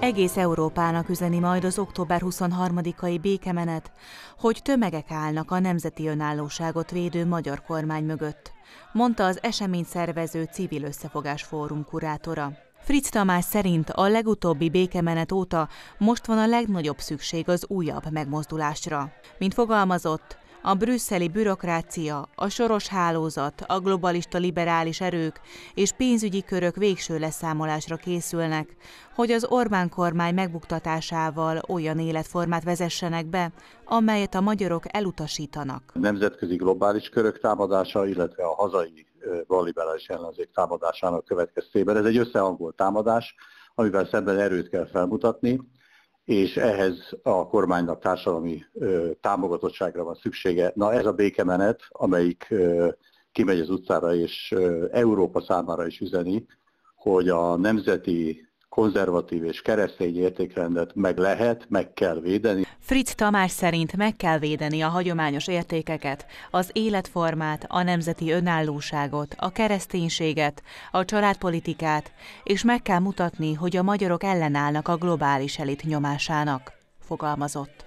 Egész Európának üzeni majd az október 23-ai békemenet, hogy tömegek állnak a nemzeti önállóságot védő magyar kormány mögött, mondta az esemény szervező Civil Összefogás Fórum kurátora. Fritz Tamás szerint a legutóbbi békemenet óta most van a legnagyobb szükség az újabb megmozdulásra. Mint fogalmazott, a brüsszeli bürokrácia, a soros hálózat, a globalista liberális erők és pénzügyi körök végső leszámolásra készülnek, hogy az Orbán kormány megbuktatásával olyan életformát vezessenek be, amelyet a magyarok elutasítanak. A nemzetközi globális körök támadása, illetve a hazai balliberális ellenzék támadásának következtében ez egy összehangolt támadás, amivel szemben erőt kell felmutatni, és ehhez a kormánynak társadalmi ö, támogatottságra van szüksége. Na ez a békemenet, amelyik ö, kimegy az utcára és ö, Európa számára is üzeni, hogy a nemzeti konzervatív és keresztény értékrendet meg lehet, meg kell védeni. Fritz Tamás szerint meg kell védeni a hagyományos értékeket, az életformát, a nemzeti önállóságot, a kereszténységet, a családpolitikát, és meg kell mutatni, hogy a magyarok ellenállnak a globális elit nyomásának, fogalmazott.